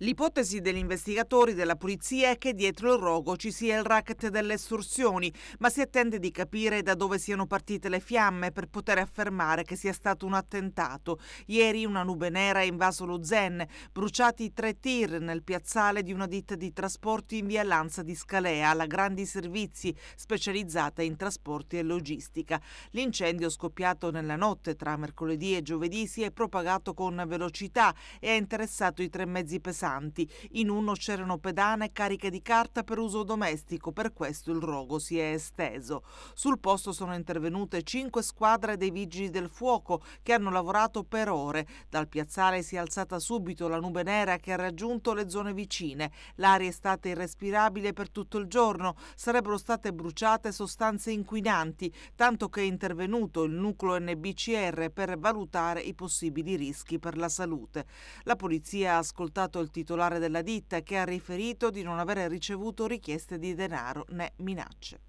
L'ipotesi degli investigatori della polizia è che dietro il rogo ci sia il racket delle estorsioni, ma si attende di capire da dove siano partite le fiamme per poter affermare che sia stato un attentato. Ieri una nube nera ha invaso lo Zen, bruciati tre tir nel piazzale di una ditta di trasporti in via Lanza di Scalea, la Grandi Servizi, specializzata in trasporti e logistica. L'incendio scoppiato nella notte tra mercoledì e giovedì si è propagato con velocità e ha interessato i tre mezzi pesanti pesanti. In uno c'erano pedane cariche di carta per uso domestico, per questo il rogo si è esteso. Sul posto sono intervenute cinque squadre dei vigili del fuoco che hanno lavorato per ore. Dal piazzale si è alzata subito la nube nera che ha raggiunto le zone vicine. L'aria è stata irrespirabile per tutto il giorno. Sarebbero state bruciate sostanze inquinanti, tanto che è intervenuto il nucleo NBCR per valutare i possibili rischi per la salute. La polizia ha ascoltato il titolare della ditta, che ha riferito di non aver ricevuto richieste di denaro né minacce.